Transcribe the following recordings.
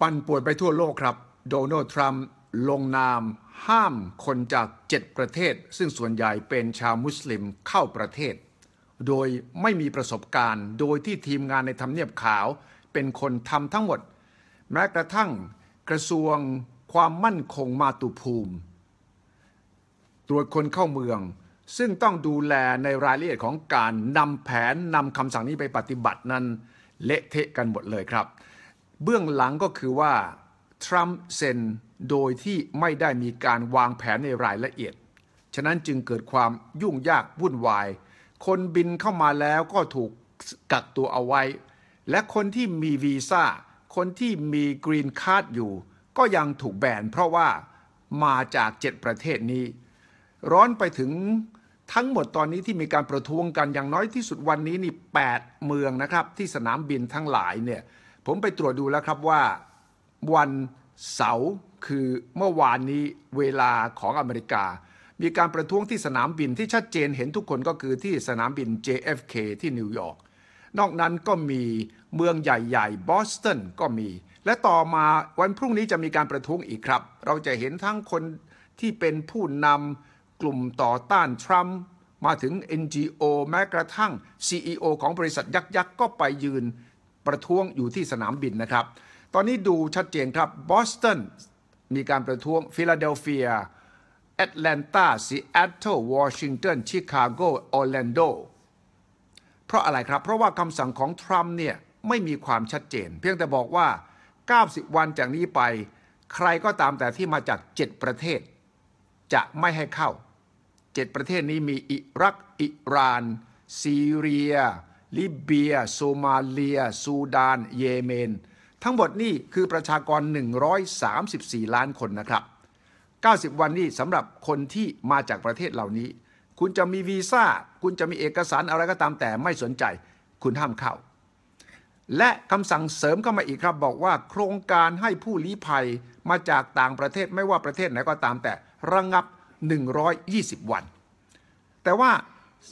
ปั่นป่วนไปทั่วโลกครับ โดนัลด์ทรัมป์ลงนามห้ามคนจากเจ็ดประเทศ ซึ่งส่วนใหญ่เป็นชาวมุสลิมเข้าประเทศ โดยไม่มีประสบการณ์ โดยที่ทีมงานในทำเนียบขาวเป็นคนทำทั้งหมด แม้กระทั่งกระทรวงความมั่นคงมาตุภูมิ ตรวจคนเข้าเมือง ซึ่งต้องดูแลในรายละเอียดของการนำแผนนำคำสั่งนี้ไปปฏิบัตินั้นเละเทะกันหมดเลยครับเบื้องหลังก็คือว่า ทรัมป์เซ็นโดยที่ไม่ได้มีการวางแผนในรายละเอียด ฉะนั้นจึงเกิดความยุ่งยากวุ่นวาย คนบินเข้ามาแล้วก็ถูกกักตัวเอาไว้ และคนที่มีวีซ่า คนที่มีกรีนคาร์ดอยู่ ก็ยังถูกแบนเพราะว่ามาจากเจ็ดประเทศนี้ ร้อนไปถึงทั้งหมดตอนนี้ที่มีการประท้วงกันอย่างน้อยที่สุดวันนี้นี่8เมืองนะครับที่สนามบินทั้งหลายเนี่ยผมไปตรวจดูแล้วครับว่าวันเสาร์คือเมื่อวานนี้เวลาของอเมริกา มีการประท้วงที่สนามบินที่ชัดเจนเห็นทุกคนก็คือที่สนามบิน JFK ที่นิวยอร์กนอกนั้นก็มีเมืองใหญ่ ๆ บอสตันก็มี และต่อมาวันพรุ่งนี้จะมีการประท้วงอีกครับ เราจะเห็นทั้งคนที่เป็นผู้นำกลุ่มต่อต้านทรัมป์มาถึง NGO แม้กระทั่ง CEO ของบริษัทยักษ์ก็ไปยืนประท้วงอยู่ที่สนามบินนะครับ ตอนนี้ดูชัดเจนครับบอสตันมีการประท้วงฟิลาเดลเฟีย แอตแลนตาซีแอตเทิลวอชิงตันชิคาโกออร์แลนโดเพราะอะไรครับเพราะว่าคำสั่งของทรัมป์เนี่ย ไม่มีความชัดเจน เพียงแต่บอกว่า 90 วันจากนี้ไป ใครก็ตามแต่ที่มาจาก 7 ประเทศ จะไม่ให้เข้า 7 ประเทศนี้มีอิรัก อิหร่าน ซีเรียลิเบีย โซมาเลีย ซูดาน เยเมน ทั้งหมดนี่คือประชากร 134 ล้านคนนะครับ 90 วันนี่สำหรับคนที่มาจากประเทศเหล่านี้ คุณจะมีวีซ่า คุณจะมีเอกสารอะไรก็ตามแต่ไม่สนใจ คุณห้ามเข้า และคำสั่งเสริมเข้ามาอีกครับบอกว่าโครงการให้ผู้ลี้ภัยมาจากต่างประเทศ ไม่ว่าประเทศไหนก็ตามแต่ระงงับ 120 วัน แต่ว่า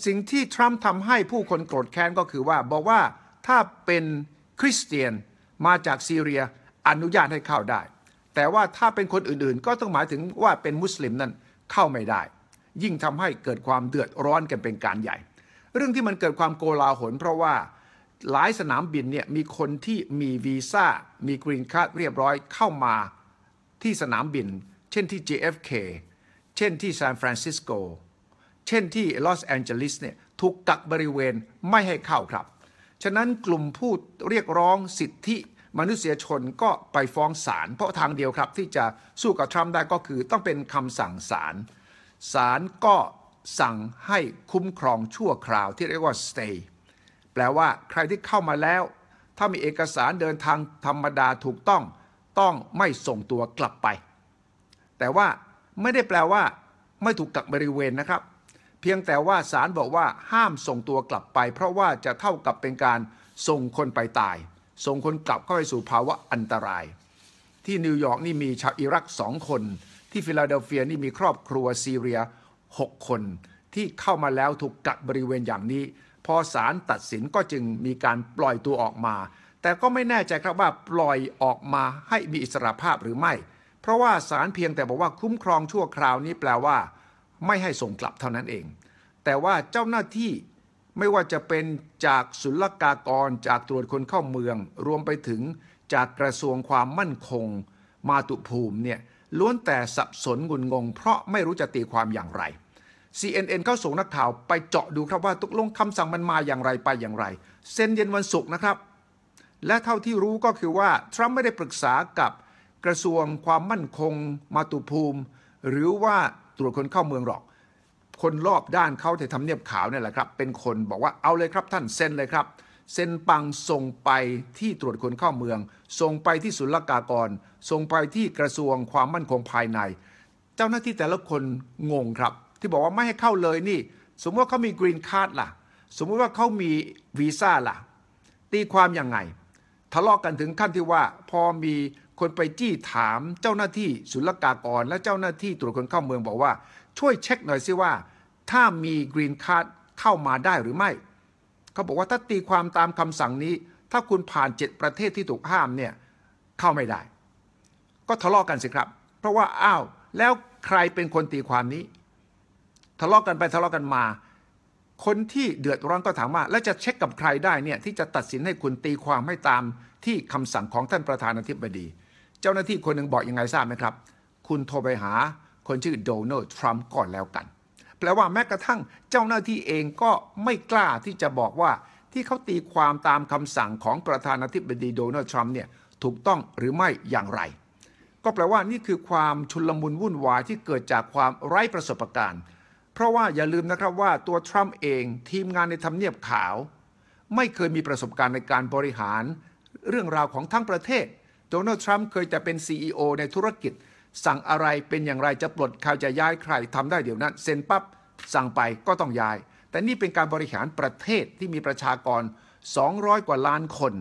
สิ่งที่ทรัมป์ทำให้ผู้คนโกรธแค้นก็คือว่าบอกว่าถ้าเป็นคริสเตียนมาจากซีเรียอนุญาตให้เข้าได้ แต่ว่าถ้าเป็นคนอื่นๆ ก็ต้องหมายถึงว่าเป็นมุสลิมนั้นเข้าไม่ได้ ยิ่งทำให้เกิดความเดือดร้อนกันเป็นการใหญ่ เรื่องที่มันเกิดความโกลาหลเพราะว่าหลายสนามบินเนี่ยมีคนที่มีวีซ่า มีกรีนคัรเรียบร้อยเข้ามาที่สนามบิน เช่นที่ JFK เช่น ที่ซานฟรานซิสโกเช่นที่ลอสแอนเจลิสเนี่ยถูกกักบริเวณไม่ให้เข้าครับ ฉะนั้นกลุ่มผู้เรียกร้องสิทธิ มนุษยชนก็ไปฟ้องศาลเพราะทางเดียวครับ ที่จะสู้กับทรัมป์ได้ก็คือ ต้องเป็นคำสั่งศาลศาลก็สั่งให้คุ้มครองชั่วคราว ที่เรียกว่า stay แปลว่าใครที่เข้ามาแล้ว ถ้ามีเอกสารเดินทางธรรมดาถูกต้องต้องไม่ส่งตัวกลับไป แต่ว่าไม่ได้แปลว่า ไม่ถูกกักบริเวณนะครับเพียงแต่ว่าศาลบอกว่าห้ามส่งตัวกลับไป เพราะว่าจะเท่ากับเป็นการส่งคนไปตาย ส่งคนกลับเข้าไปสู่ภาวะอันตราย ที่นิวยอร์กนี่มีชาวอิรักสองคน ที่ฟิลาเดลเฟียนี่มีครอบครัวซีเรีย 6 คน ที่เข้ามาแล้วถูกกักบริเวณอย่างนี้ พอศาลตัดสินก็จึงมีการปล่อยตัวออกมา แต่ก็ไม่แน่ใจครับว่า ปล่อยออกมาให้มีอิสรภาพหรือไม่ เพราะว่าศาลเพียงแต่บอกว่าคุ้มครองชั่วคราวนี้แปลว่าไม่ให้ส่งกลับเท่านั้นเอง แต่ว่าเจ้าหน้าที่ไม่ว่าจะเป็นจากศุลกากรจากตรวจคนเข้าเมือง รวมไปถึงจากกระทรวงความมั่นคง มาตุภูมิเนี่ยล้วนแต่สับสนงุนงง เพราะไม่รู้จะตีความอย่างไร CNN เข้าส่งนักข่าวไปเจาะดูครับว่าตกลงคำสั่งมันมาอย่างไรไปอย่างไรเซ็นเย็นวันศุกร์นะครับ และเท่าที่รู้ก็คือว่าทรัมป์ไม่ได้ปรึกษากับกระทรวงความมั่นคง มาตุภูมิ หรือว่าตรวจคนเข้าเมืองหรอก คนรอบด้านเขาที่ทำเนียบขาวเนี่ยแหละครับ เป็นคนบอกว่าเอาเลยครับท่านเซ็นเลยครับ เซ็นปังส่งไปที่ตรวจคนเข้าเมือง ส่งไปที่ศุลกากร ส่งไปที่กระทรวงความมั่นคงภายใน เจ้าหน้าที่แต่ละคนงงครับ ที่บอกว่าไม่ให้เข้าเลยนี่ สมมติว่าเขามีกรีนคาร์ดล่ะ สมมติว่าเขามีวีซ่าล่ะ ตีความยังไง ทะเลาะกกันถึงขั้นที่ว่า พอมีคนไปจี้ถามเจ้าหน้าที่ศุลกากร และเจ้าหน้าที่ตรวจคนเข้าเมืองบอกว่า ช่วยเช็คหน่อยสิว่า ถ้ามีกรีนคาร์ดเข้ามาได้หรือไม่เขาบอกว่าถ้าตีความตามคำสั่งนี้ ถ้าคุณผ่านเจ็ดประเทศที่ถูกห้ามเนี่ยเข้าไม่ได้ ก็ทะเลาะกกันสิครับ เพราะว่าอ้าวแล้วใครเป็นคนตีความนี้ ทะเลาะกกันไปทะเลาะกกันมา คนที่เดือดร้อนก็ถามว่าแล้วจะเช็คกับใครได้เนี่ยที่จะตัดสินให้คุณตีความให้ตามที่คำสั่งของท่านประธานาธิบดีเจ้าหน้าที่คนหนึ่งบอกยังไงทราบไหมครับ คุณโทรไปหาคนชื่อโดนัลด์ทรัมป์ก่อนแล้วกัน แปลว่าแม้กระทั่งเจ้าหน้าที่เองก็ไม่กล้าที่จะบอกว่า ที่เขาตีความตามคำสั่งของประธานาธิบดีโดนัลด์ทรัมป์เนี่ย ถูกต้องหรือไม่อย่างไร ก็แปลว่านี่คือความชุลมุนวุ่นวายที่เกิดจากความไร้ประสบการณ์ เพราะว่าอย่าลืมนะครับว่าตัวทรัมป์เองทีมงานในทำเนียบขาวไม่เคยมีประสบการณ์ในการบริหาร เรื่องราวของทั้งประเทศโดนัลด์ทรัมป์เคยแต่เป็นซ e o ในธุรกิจสั่งอะไรเป็นอย่างไรจะปลดใครจะย้ายใครทำได้เดี๋ยวนั้นเซ็นปับ๊บสั่งไปก็ต้องย้าย แต่นี่เป็นการบริหารประเทศที่มีประชากร 200 กว่าล้านคน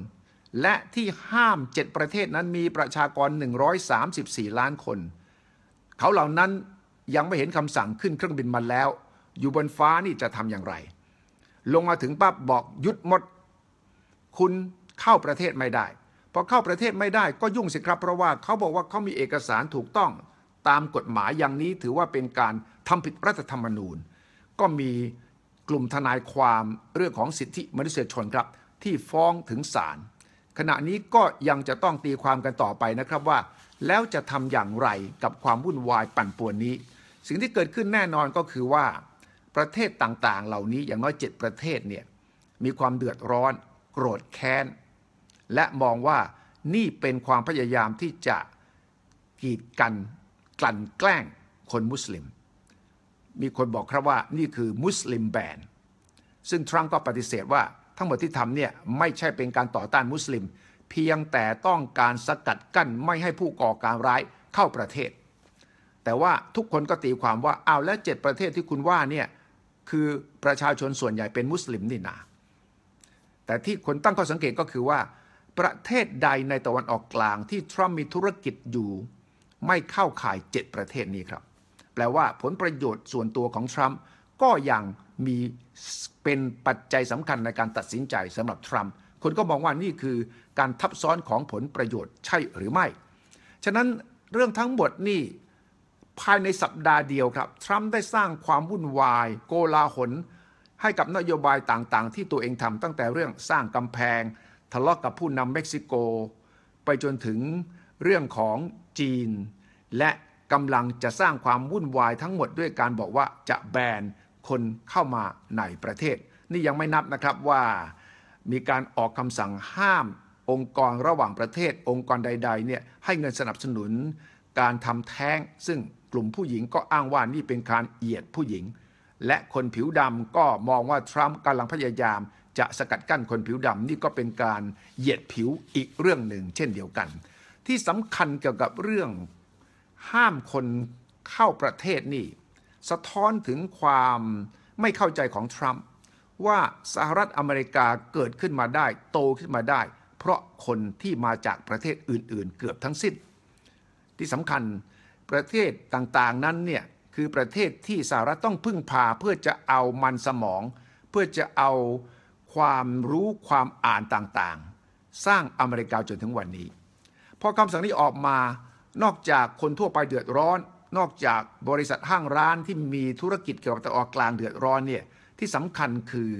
และที่ห้าม 7 ประเทศนั้นมีประชากร 134 ล้านคน เขาเหล่านั้นยังไม่เห็นคำสั่งขึ้นเครื่องบินมาแล้ว อยู่บนฟ้านี่จะทำอย่างไร ลงมาถึงปั๊บบอกยุดหมด คุณเข้าประเทศไม่ได้พอเข้าประเทศไม่ได้ก็ยุ่งสิครับเพราะว่าเขาบอกว่าเขามีเอกสารถูกต้องตามกฎหมายอย่างนี้ถือว่าเป็นการทำผิดรัฐธรรมนูญ ก็มีกลุ่มทนายความเรื่องของสิทธิมนุษยชนครับที่ฟ้องถึงศาลขณะนี้ก็ยังจะต้องตีความกันต่อไปนะครับว่า แล้วจะทำอย่างไรกับความวุ่นวายปั่นป่วนนี้ สิ่งที่เกิดขึ้นแน่นอนก็คือว่าประเทศต่างๆ เหล่านี้อย่างน้อยเจประเทศเนี่ยมีความเดือดร้อน โกรธแค้นและมองว่านี่เป็นความพยายามที่จะกีดกันกลั่นแกล้งคนมุสลิม มีคนบอกครับว่านี่คือมุสลิมแบน ซึ่งทรัมป์ก็ปฏิเสธว่า ทั้งหมดที่ทำเนี่ยไม่ใช่เป็นการต่อต้านมุสลิม เพียงแต่ต้องการสกัดกั้นไม่ให้ผู้ก่อการร้ายเข้าประเทศ แต่ว่าทุกคนก็ตีความว่าเอาแล้วเจ็ดประเทศที่คุณว่าเนี่ยคือประชาชนส่วนใหญ่เป็นมุสลิมนี่นา แต่ที่คนตั้งข้อสังเกตก็คือว่าประเทศใดในตะวันออกกลางที่ทรัมป์มีธุรกิจอยู่ ไม่เข้าข่าย7ประเทศนี้ครับ แปลว่าผลประโยชน์ส่วนตัวของทรัมป์ก็ยังมีเป็นปัจจัยสำคัญในการตัดสินใจสำหรับทรัมป์คนก็มองว่านี่คือการทับซ้อนของผลประโยชน์ใช่หรือไม่ ฉะนั้นเรื่องทั้งหมดนี่ ภายในสัปดาห์เดียวครับทรัมป์ได้สร้างความวุ่นวายโกลาหลให้กับนโยบายต่างๆ ที่ตัวเองทำตั้งแต่เรื่องสร้างกำแพงทะเลาะกกับผู้นำเม็กซิโก ไปจนถึงเรื่องของจีน และกำลังจะสร้างความวุ่นวายทั้งหมดด้วยการบอกว่าจะแบนคนเข้ามาในประเทศ นี่ยังไม่นับนะครับว่ามีการออกคำสั่งห้ามองค์กรระหว่างประเทศ องค์กรใดๆเนี่ยให้เงินสนับสนุน การทำแท้งซึ่งกลุ่มผู้หญิงก็อ้างว่า นี่เป็นการเหยียดผู้หญิง และคนผิวดำก็มองว่าทรัมป์กำลังพยายามจะสกัดกั้นคนผิวดำนี่ก็เป็นการเหยียดผิวอีกเรื่องหนึ่ง เช่นเดียวกัน ที่สำคัญเกี่ยวกับเรื่อง ห้ามคนเข้าประเทศนี่สะท้อนถึงความไม่เข้าใจของ ทรัมป์ว่าสหรัฐอเมริกาเกิดขึ้นมาได้โตขึ้นมาได้ เพราะคนที่มาจากประเทศอื่น ๆ เกือบทั้งสิ้นที่สำคัญประเทศต่าง ๆ นั้นเนี่ยคือประเทศที่สหรัฐต้องพึ่งพาเพื่อจะเอามันสมอง เพื่อจะเอาความรู้ความอ่านต่างๆ สร้างอเมริกาจนถึงวันนี้พอคำสั่งนี้ออกมานอกจากคนทั่วไปเดือดร้อน นอกจากบริษัทห้างร้านที่มีธุรกิจเกี่ยวกับตะออกกลางเดือดร้อนเนี่ยที่สำคัญคือ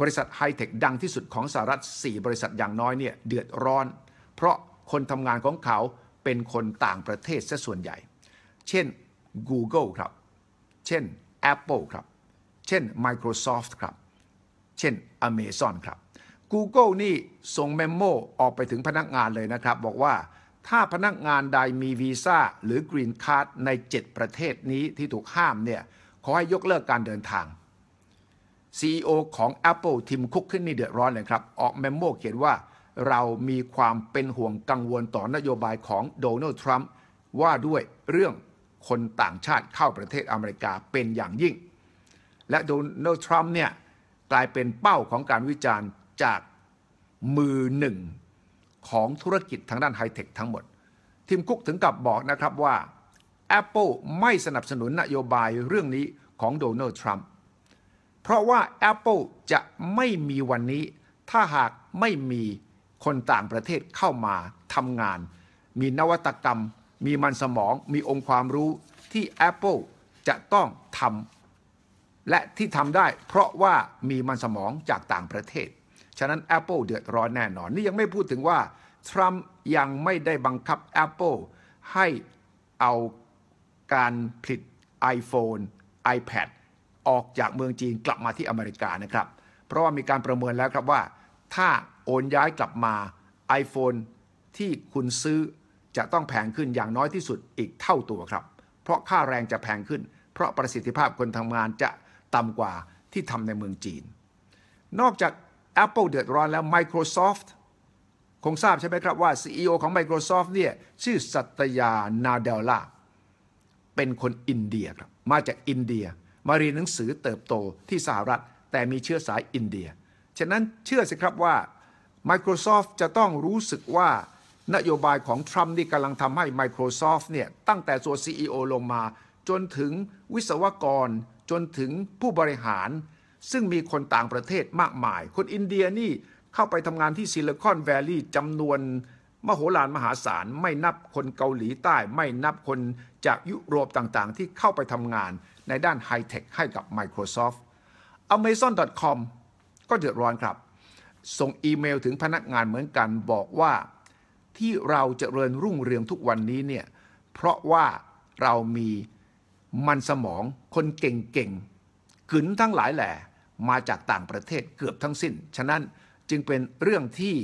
บริษัทไฮเทคดังที่สุดของสหรัฐ4บริษัทอย่างน้อยเนี่ยเดือดร้อน เพราะคนทำงานของเขาเป็นคนต่างประเทศซะส่วนใหญ่ เช่น Google ครับ เช่น Apple ครับ เช่น Microsoft ครับเช่น Amazon ครับ Google นี่ส่งเมมโมออกไปถึงพนักงานเลยนะครับบอกว่าถ้าพนักงานใดมีวีซ่าหรือกรีนคาร์ดใน 7 ประเทศนี้ที่ถูกห้ามเนี่ย ขอให้ยกเลิกการเดินทาง CEO ของ Apple ทิมคุกขึ้นนี่เดือดร้อนเลยครับ ออกเมมโมเขียนว่าเรามีความเป็นห่วงกังวลต่อนโยบายของโดนัลด์ทรัมป์ว่าด้วยเรื่องคนต่างชาติเข้าประเทศอเมริกาเป็นอย่างยิ่ง และโดนัลด์ทรัมป์เนี่ยกลายเป็นเป้าของการวิจารณ์จากมือหนึ่งของธุรกิจทางด้านไฮเทคทั้งหมด ทีมคุกถึงกับบอกนะครับว่า Apple ไม่สนับสนุนนโยบายเรื่องนี้ของโดนัลด์ทรัมป์เพราะว่า Apple จะไม่มีวันนี้ ถ้าหากไม่มีคนต่างประเทศเข้ามาทำงาน มีนวัตกรรม มีมันสมอง มีองค์ความรู้ที่ Apple จะต้องทำและที่ทำได้เพราะว่ามีมันสมองจากต่างประเทศ ฉะนั้น Apple เดือดร้อนแน่นอน นี่ยังไม่พูดถึงว่า ทรัมป์ยังไม่ได้บังคับ Apple ให้เอาการผลิต iPhone iPad ออกจากเมืองจีนกลับมาที่อเมริกานะครับ เพราะว่ามีการประเมินแล้วครับว่า ถ้าโอนย้ายกลับมา iPhone ที่คุณซื้อจะต้องแพงขึ้นอย่างน้อยที่สุดอีกเท่าตัวครับ เพราะค่าแรงจะแพงขึ้น เพราะประสิทธิภาพคนทำงานจะต่ำกว่าที่ทำในเมืองจีน นอกจาก Apple เดือดร้อนแล้ว Microsoft คงทราบใช่ไหมครับว่า CEO ของ Microsoft เนี่ย ชื่อสัตยานาเดลล่าเป็นคนอินเดียครับ มาจากอินเดีย มาเรียนหนังสือเติบโตที่สหรัฐ แต่มีเชื้อสายอินเดีย ฉะนั้นเชื่อสิครับว่า Microsoft จะต้องรู้สึกว่านโยบายของทรัมป์นี่กำลังทำให้ Microsoft เนี่ยตั้งแต่ตัว CEO ลงมา จนถึงวิศวกรจนถึงผู้บริหารซึ่งมีคนต่างประเทศมากมาย คนอินเดียนี่เข้าไปทำงานที่ซิลิคอนแวลลีย์จำนวน มโหฬารมหาศาล ไม่นับคนเกาหลีใต้ ไม่นับคนจากยุโรปต่างๆ ที่เข้าไปทำงานในด้านไฮเทคให้กับ Microsoft Amazon.com ก็เดือดร้อนครับ ส่งอีเมลถึงพนักงานเหมือนกันบอกว่าที่เราจเจริญรุ่งเรืองทุกวันนี้เนี่ยเพราะว่าเรามีมันสมองคนเก่งๆกึนทั้งหลายแหล่มาจากต่างประเทศเกือบทั้งสิ้น ฉะนั้นจึงเป็นเรื่องที่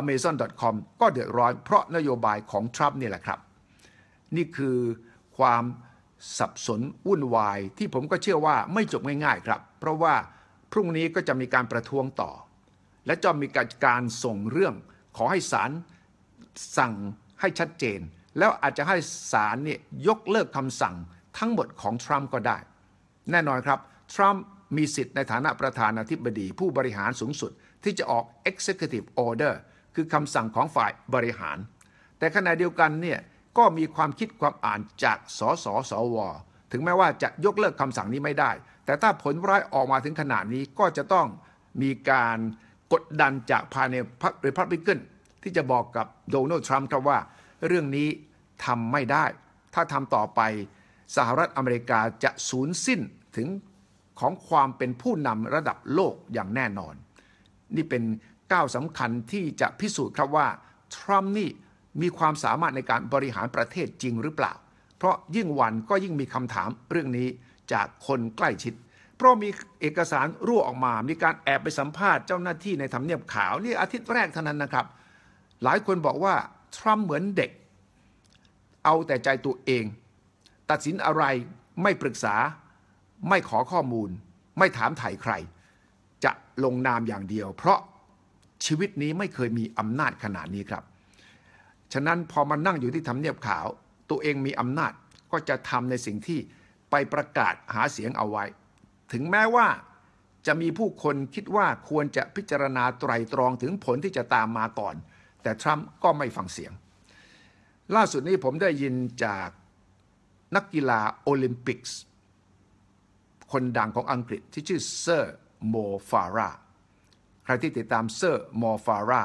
Amazon.com ก็เดือดร้อนเพราะนโยบายของทรัมป์นี่แหละครับ นี่คือความสับสนวุ่นวายที่ผมก็เชื่อว่าไม่จบง่ายๆครับ เพราะว่าพรุ่งนี้ก็จะมีการประท้วงต่อ และจะมีการส่งเรื่องขอให้ศาลสั่งให้ชัดเจน แล้วอาจจะให้ศาลเนี่ยยกเลิกคำสั่งทั้งหมดของทรัมป์ก็ได้ แน่นอนครับ ทรัมป์มีสิทธิ์ในฐานะประธานาธิบดีผู้บริหารสูงสุดที่จะออก executive order คือคำสั่งของฝ่ายบริหาร แต่ขณะเดียวกันเนี่ยก็มีความคิดความอ่านจากสสสวถึงแม้ว่าจะยกเลิกคำสั่งนี้ไม่ได้ แต่ถ้าผลร้ายออกมาถึงขนาดนี้ก็จะต้องมีการกดดันจากภายในพรรครพับลิกันที่จะบอกกับโดนัลด์ทรัมป์ครับว่าเรื่องนี้ทำไม่ได้ ถ้าทำต่อไปสหรัฐอเมริกาจะสูญสิ้นถึงของความเป็นผู้นำระดับโลกอย่างแน่นอน นี่เป็นก้าวสำคัญที่จะพิสูจน์ครับว่า ทรัมป์นี่มีความสามารถในการบริหารประเทศจริงหรือเปล่า เพราะยิ่งวันก็ยิ่งมีคำถามเรื่องนี้จากคนใกล้ชิด เพราะมีเอกสารรั่วออกมา มีการแอบไปสัมภาษณ์เจ้าหน้าที่ในทำเนียบขาวนี่อาทิตย์แรกเท่านั้นนะครับ หลายคนบอกว่าทรัมป์เหมือนเด็กเอาแต่ใจตัวเองตัดสินอะไรไม่ปรึกษาไม่ขอข้อมูล ไม่ถามไถ่ใคร จะลงนามอย่างเดียว เพราะชีวิตนี้ไม่เคยมีอำนาจขนาดนี้ครับ ฉะนั้นพอมานั่งอยู่ที่ทำเนียบขาว ตัวเองมีอำนาจก็จะทำในสิ่งที่ไปประกาศหาเสียงเอาไว้ ถึงแม้ว่าจะมีผู้คนคิดว่าควรจะพิจารณาไตรตรองถึงผลที่จะตามมาก่อน แต่ทรัมป์ก็ไม่ฟังเสียง ล่าสุดนี้ผมได้ยินจากนักกีฬาโอลิมปิกส์คนดังของอังกฤษที่ชื่อเซอร์โมฟาราใครที่ติดตามเซอร์โมฟารา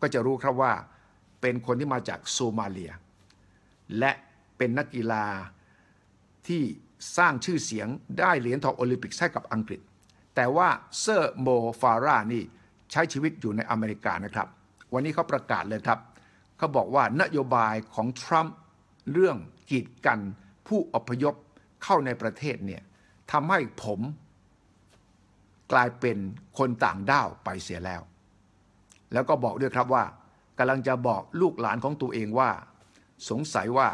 ก็จะรู้ครับว่า เป็นคนที่มาจากโซมาเลีย และเป็นนักกีฬา ที่สร้างชื่อเสียงได้ เหรียญทองโอลิมปิกให้กับอังกฤษ แต่ว่าเซอร์โมฟารานี่ใช้ชีวิตอยู่ในอเมริกานะครับ วันนี้เขาประกาศเลยครับเขาบอกว่านโยบายของทรัมป์เรื่องกีดกันผู้อพยพเข้าในประเทศเนี่ยทำให้ผมกลายเป็นคนต่างด้าวไปเสียแล้ว แล้วก็บอกด้วยครับว่ากำลังจะบอกลูกหลานของตัวเองว่า สงสัยว่า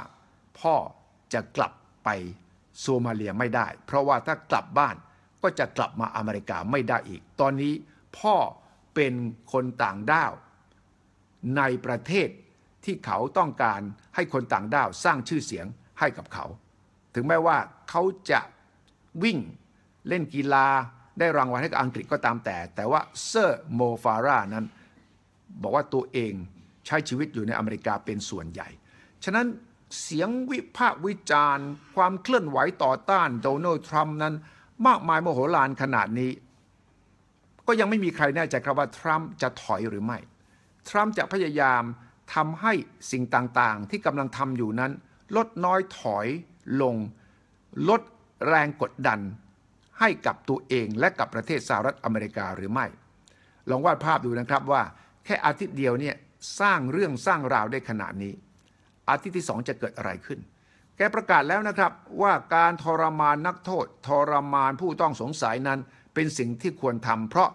พ่อจะกลับไปโซมาเลียไม่ได้ เพราะว่าถ้ากลับบ้านก็จะกลับมาอเมริกาไม่ได้อีก ตอนนี้พ่อเป็นคนต่างด้าว ในประเทศที่เขาต้องการให้คนต่างด้าวสร้างชื่อเสียงให้กับเขา ถึงแม้ว่าเขาจะวิ่งเล่นกีฬา ได้รางวัลให้กับอังกฤษก็ตามแต่ แต่ว่าเซอร์โมฟารานั้น บอกว่าตัวเองใช้ชีวิตอยู่ในอเมริกาเป็นส่วนใหญ่ ฉะนั้นเสียงวิพากษ์วิจารณ์ ความเคลื่อนไหวต่อต้านโดนัลด์ทรัมป์นั้น มากมายโมโหลานขนาดนี้ ก็ยังไม่มีใครแน่ใจครับว่าทรัมป์จะถอยหรือไม่ ทรัมป์จะพยายามทำให้สิ่งต่างๆ ที่กำลังทำอยู่นั้นลดน้อยถอยลง ลดแรงกดดัน ให้กับตัวเองและกับประเทศสหรัฐอเมริกาหรือไม่ ลองวาดภาพดูนะครับว่า แค่อาทิตย์เดียวเนี่ย สร้างเรื่องสร้างราวได้ขนาดนี้ อาทิตย์ที่สองจะเกิดอะไรขึ้น แกประกาศแล้วนะครับ ว่าการทรมานนักโทษ ทรมานผู้ต้องสงสัยนั้น เป็นสิ่งที่ควรทำเพราะ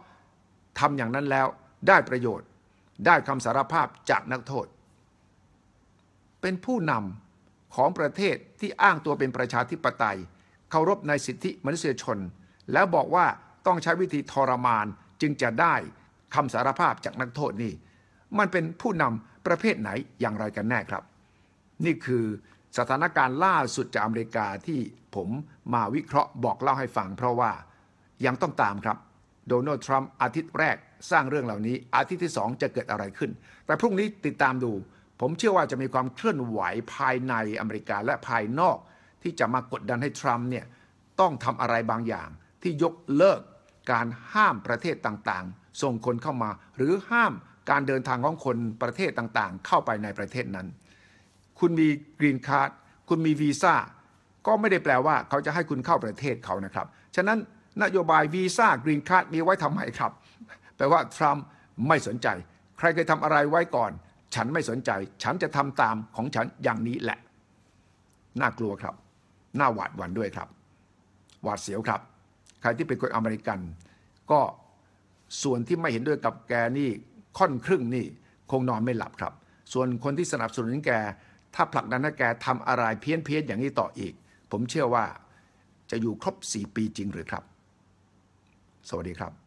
ทำอย่างนั้นแล้วได้ประโยชน์ ได้คำสารภาพจากนักโทษ เป็นผู้นำของประเทศที่อ้างตัวเป็นประชาธิปไตย เคารพในสิทธิมนุษยชน แล้วบอกว่าต้องใช้วิธีทรมานจึงจะได้คำสารภาพจากนักโทษนี่มันเป็นผู้นำประเภทไหนอย่างไรกันแน่ครับ นี่คือสถานการณ์ล่าสุดจากอเมริกาที่ผมมาวิเคราะห์บอกเล่าให้ฟังเพราะว่ายังต้องตามครับ โดนัลด์ทรัมป์อาทิตย์แรกสร้างเรื่องเหล่านี้อาทิตย์ที่2จะเกิดอะไรขึ้น แต่พรุ่งนี้ติดตามดูผมเชื่อว่าจะมีความเคลื่อนไหวภายในอเมริกาและภายนอก ที่จะมากดดันให้ทรัมป์เนี่ยต้องทำอะไรบางอย่าง ที่ยกเลิกการห้ามประเทศต่างๆ ส่งคนเข้ามา หรือห้ามการเดินทางของคนประเทศต่างๆ เข้าไปในประเทศนั้น คุณมีกรีนคาร์ดคุณมีวีซ่าก็ไม่ได้แปลว่าเขาจะให้คุณเข้าประเทศเขานะครับ ฉะนั้นนโยบายวีซ่ากรีนคาร์ดมีไว้ทำไมครับแปลว่าทรัมป์ไม่สนใจ ใครเคยทำอะไรไว้ก่อนฉันไม่สนใจ ฉันจะทำตามของฉันอย่างนี้แหละ น่ากลัวครับ น่าหวาดหวั่นด้วยครับ หวาดเสียวครับ ใครที่เป็นคนอเมริกันก็ส่วนที่ไม่เห็นด้วยกับแกนี่ค่อนครึ่งนี่คงนอนไม่หลับครับ ส่วนคนที่สนับสนุนแก ถ้าผลักดันให้แกทำอะไรเพี้ยนเพียนอย่างนี้ต่ออีก ผมเชื่อว่าจะอยู่ครบ4ปีจริงหรือครับ สวัสดีครับ